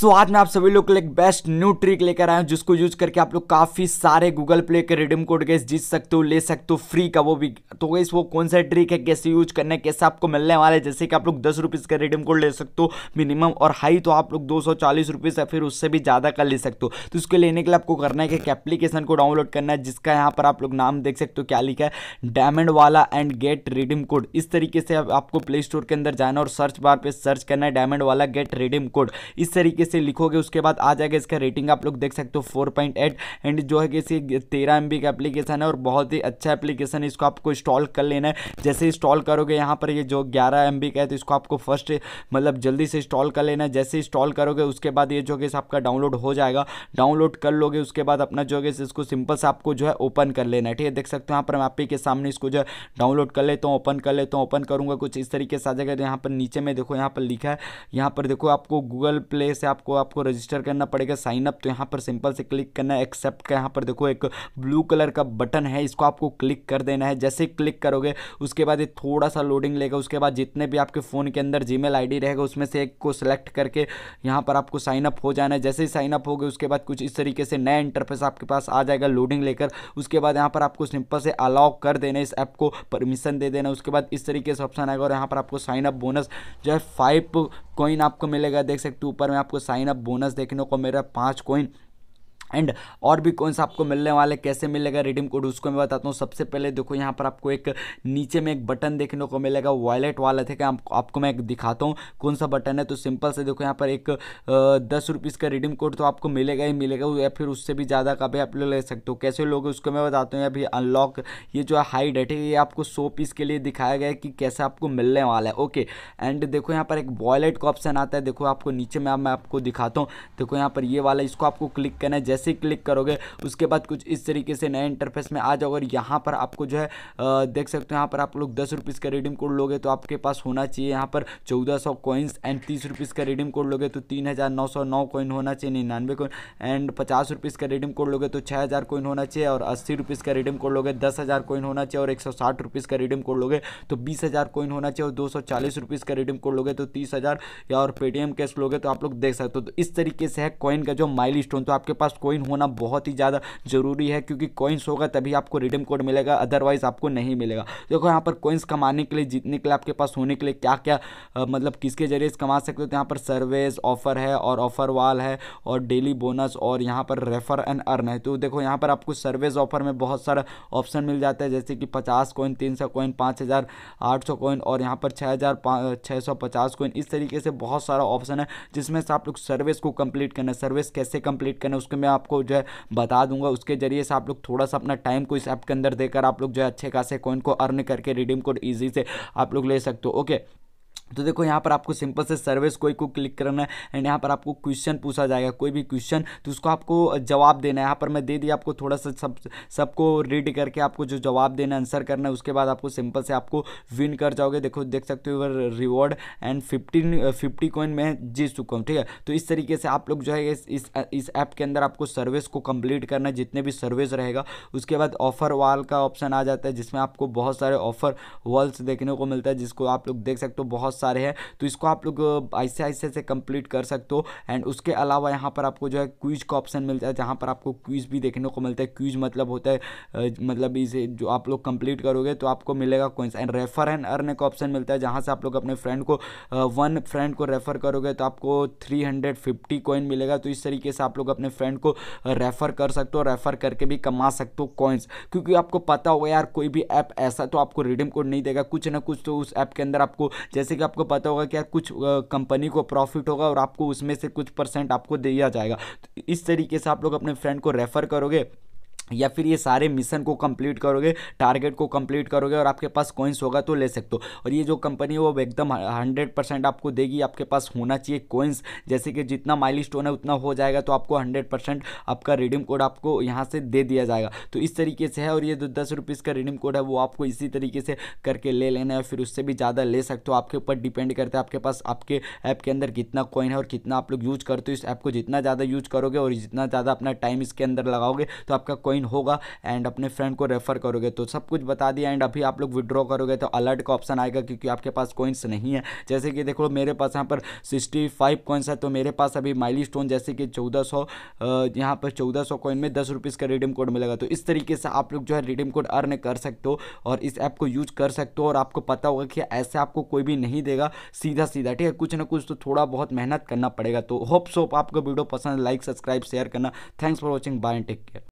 सो so, आज मैं आप सभी लोग के लिए बेस्ट न्यू ट्रिक लेकर आया हूँ जिसको यूज करके आप लोग काफ़ी सारे गूगल प्ले के रिडीम कोड गैस जीत सकते हो ले सकते हो फ्री का वो भी तो गैस वो कौन सा ट्रिक है कैसे यूज करना है कैसे आपको मिलने वाला है जैसे कि आप लोग दस रुपीज़ का रिडीम कोड ले सकते हो मिनिमम और हाई तो आप लोग दो सौ चालीस रुपीज़ या फिर उससे भी ज़्यादा का ले सकते हो तो उसके लेने के लिए आपको करना है कि एक एप्लीकेशन को डाउनलोड करना है जिसका यहाँ पर आप लोग नाम देख सकते हो क्या लिखा है डायमंड वाला एंड गेट रिडीम कोड इस तरीके से आपको प्ले स्टोर के अंदर जाना और सर्च बार पर सर्च करना है डायमंड वाला गेट रिडीम कोड इस तरीके से लिखोगे उसके बाद आ जाएगा इसका रेटिंग आप लोग देख सकते हो फोर पॉइंट एट एंड जो है कि इसी तेरह एम का एप्लीकेशन है और बहुत ही अच्छा एप्लीकेशन है इसको आपको इंस्टॉल कर लेना है जैसे इंस्टॉल करोगे यहाँ पर ये जो ग्यारह एम का है तो इसको आपको फर्स्ट मतलब जल्दी से इंस्टॉल कर लेना है जैसे इंस्टॉल करोगे उसके बाद ये जो है आपका डाउनलोड हो जाएगा डाउनलोड कर लोगे उसके बाद अपना जो है इसको सिंपल से आपको जो है ओपन कर लेना है ठीक है देख सकते हो यहाँ पर मैं आपके सामने इसको जो है डाउनलोड कर लेता हूँ ओपन कर लेता हूँ ओपन करूँगा कुछ इस तरीके से आ जाएगा तो यहाँ पर नीचे में देखो यहाँ पर लिखा है यहाँ पर देखो आपको गूगल प्ले से आप आपको आपको रजिस्टर करना पड़ेगा साइन अप तो यहाँ पर सिंपल से क्लिक करना है एक्सेप्ट का यहाँ पर देखो एक ब्लू कलर का बटन है इसको आपको क्लिक कर देना है जैसे क्लिक करोगे उसके बाद ये थोड़ा सा लोडिंग लेगा उसके बाद जितने भी आपके फ़ोन के अंदर जी मेल रहेगा उसमें से एक को सिलेक्ट करके यहाँ पर आपको साइन अप हो जाना है जैसे ही साइन अप गए उसके बाद कुछ इस तरीके से नया इंटरफेस आपके पास आ जाएगा लोडिंग लेकर उसके बाद यहाँ पर आपको सिंपल से अलाउ कर देना इस ऐप को परमिशन दे देना उसके बाद इस तरीके से ऑप्शन आएगा और यहाँ पर आपको साइनअप बोनस जो है फाइव कॉइन आपको मिलेगा देख सकते हो ऊपर में आपको साइन अप बोनस देखने को मेरा पाँच कोइन एंड और भी कौन सा आपको मिलने वाले कैसे मिलेगा रिडीम कोड उसको मैं बताता हूँ सबसे पहले देखो यहाँ पर आपको एक नीचे में एक बटन देखने को मिलेगा वॉलेट वाला थे आप, आपको मैं एक दिखाता हूँ कौन सा बटन है तो सिंपल से देखो यहाँ पर एक दस रुपीज़ का रिडीम कोड तो आपको मिलेगा ही मिलेगा या फिर उससे भी ज़्यादा का भी आप लोग ले सकते हो कैसे लोग उसको मैं बताता हूँ अभी अनलॉक ये जो हाई डेट है ये आपको सौ पीस के लिए दिखाया गया है कि कैसे आपको मिलने वाला है ओके एंड देखो यहाँ पर एक वॉलेट का ऑप्शन आता है देखो आपको नीचे में मैं आपको दिखाता हूँ देखो यहाँ पर ये वाला इसको आपको क्लिक करना है जैसे जैसे ही क्लिक करोगे उसके बाद कुछ इस तरीके से नए इंटरफेस में आ जाओगे और यहाँ पर आपको जो है देख सकते हो यहाँ पर आप लोग दस रुपीज़ का रिडीम कोड लोगे तो आपके पास होना चाहिए यहाँ पर चौदह सौ कॉइन्स एंड तीस रुपीज़ का रिडीम कोड लोगे तो तीन हज़ार नौ सौ नौ कॉइन होना चाहिए निन्यानवे कॉइन एंड पचास रुपीज़ का रिडीम कोड लोगे तो छः हज़ार कॉइन होना चाहिए और अस्सी रुपीज़ का रिडीम कोड लोगे दस हज़ार कॉइन होना चाहिए और एक सौ साठ रुपीज़ का रिडीम कोड लोगे तो बीस हज़ार कॉइन होना चाहिए और दो सौ चालीस रुपीज़ का रिडीम कोड लोगे तो तीस हज़ार या और पेटीएम कैश लोगे तो आप लोग देख सकते हो तो इस तरीके से है कॉइन का जो माइल स्टोन तो आपके पास कोई कॉइन होना बहुत ही ज़्यादा ज़रूरी है क्योंकि कॉइन्स होगा तभी आपको रिडीम कोड मिलेगा अदरवाइज़ आपको नहीं मिलेगा देखो यहाँ पर कॉइन्स कमाने के लिए जीतने के लिए आपके पास होने के लिए क्या क्या आ, मतलब किसके जरिए कमा सकते हो तो यहाँ पर सर्वेस ऑफर है और ऑफर वाल है और डेली बोनस और यहाँ पर रेफर एंड अर्न है तो देखो यहाँ पर आपको सर्वेज ऑफर में बहुत सारा ऑप्शन मिल जाता है जैसे कि पचास कॉइन तीन सौ कॉइन पाँच हज़ार आठ सौ कॉइन और यहाँ पर छः हज़ार छः सौ पचास कॉइन इस तरीके से बहुत सारा ऑप्शन है जिसमें से आप लोग सर्विस को कंप्लीट करना है सर्विस कैसे कंप्लीट करना है उसके मैं आपको जो है बता दूंगा उसके जरिए से आप लोग थोड़ा सा अपना टाइम को इस ऐप के अंदर देकर आप लोग जो है अच्छे खासे कॉइन को अर्न करके रिडीम कोड ईजी से आप लोग ले सकते हो ओके तो देखो यहाँ पर आपको सिंपल से सर्विस कोई को क्लिक करना है एंड यहाँ पर आपको क्वेश्चन पूछा जाएगा कोई भी क्वेश्चन तो उसको आपको जवाब देना है यहाँ पर मैं दे दिया आपको थोड़ा सा सब सबको रीड करके आपको जो जवाब देना है आंसर करना है उसके बाद आपको सिंपल से आपको विन कर जाओगे देखो देख सकते हो reward and fifteen fifty coin मैं जीत चुका हूँ ठीक है तो इस तरीके से आप लोग जो है इस ऐप के अंदर आपको सर्विस को कम्प्लीट करना है जितने भी सर्विस रहेगा उसके बाद ऑफर वाल का ऑप्शन आ जाता है जिसमें आपको बहुत सारे ऑफर वॉल्स देखने को मिलता है जिसको आप लोग देख सकते हो बहुत सारे हैं तो इसको आप लोग ऐसे ऐसे से कंप्लीट कर सकते हो एंड उसके अलावा यहाँ पर आपको जो है क्विज का ऑप्शन मिलता है जहाँ पर आपको क्विज भी देखने को मिलता है क्विज मतलब होता है मतलब इसे जो आप लोग कंप्लीट करोगे तो आपको मिलेगा coins and refer and earn का ऑप्शन मिलता है जहाँ से आप लोग अपने फ्रेंड को वन फ्रेंड को रेफर करोगे तो आपको थ्री हंड्रेड फिफ्टी कॉइन मिलेगा तो इस तरीके से आप लोग अपने फ्रेंड को रेफर कर सकते हो रेफर करके भी कमा सकते हो कॉइन्स क्योंकि आपको पता होगा यार कोई भी ऐप ऐसा तो आपको रिडीम कोड नहीं देगा कुछ ना कुछ तो उस ऐप के अंदर आपको जैसे कि आप आपको पता होगा क्या कुछ कंपनी को प्रॉफिट होगा और आपको उसमें से कुछ परसेंट आपको दिया जाएगा तो इस तरीके से आप लोग अपने फ्रेंड को रेफ़र करोगे या फिर ये सारे मिशन को कंप्लीट करोगे टारगेट को कंप्लीट करोगे और आपके पास कोइंस होगा तो ले सकते हो और ये जो कंपनी है वो एकदम हंड्रेड परसेंट आपको देगी आपके पास होना चाहिए कोइंस जैसे कि जितना माइल स्टोन है उतना हो जाएगा तो आपको हंड्रेड परसेंट आपका रिडीम कोड आपको यहाँ से दे दिया जाएगा तो इस तरीके से है और ये जो दस रुपीज़ का रिडीम कोड है वो आपको इसी तरीके से करके ले लेना है फिर उससे भी ज़्यादा ले सकते हो आपके ऊपर डिपेंड करता है आपके पास आपके ऐप के अंदर कितना कोइन है और कितना आप लोग यूज़ करते हो इस ऐप को जितना ज़्यादा यूज करोगे और जितना ज़्यादा अपना टाइम इसके अंदर लगाओगे तो आपका कोइन ज्वाइन होगा एंड अपने फ्रेंड को रेफर करोगे तो सब कुछ बता दिया एंड अभी आप लोग विड्रॉ करोगे तो अलर्ट का ऑप्शन आएगा क्योंकि आपके पास कॉइन्स नहीं है जैसे कि देखो मेरे पास यहाँ पर सिक्सटी फाइव कॉइन्स है तो मेरे पास अभी माइली स्टोन जैसे कि चौदह सौ यहाँ पर चौदह सौ कॉइन में दस रुपीज़ का रिडीम कोड मिलेगा तो इस तरीके से आप लोग जो है रिडीम कोड अर्न कर सकते हो और इस ऐप को यूज कर सकते हो और आपको पता होगा कि ऐसे आपको कोई भी नहीं देगा सीधा सीधा ठीक है कुछ ना कुछ तो थोड़ा बहुत मेहनत करना पड़ेगा तो होप सोप आपको वीडियो पसंद लाइक सब्सक्राइब शेयर करना thanks for watching bye take care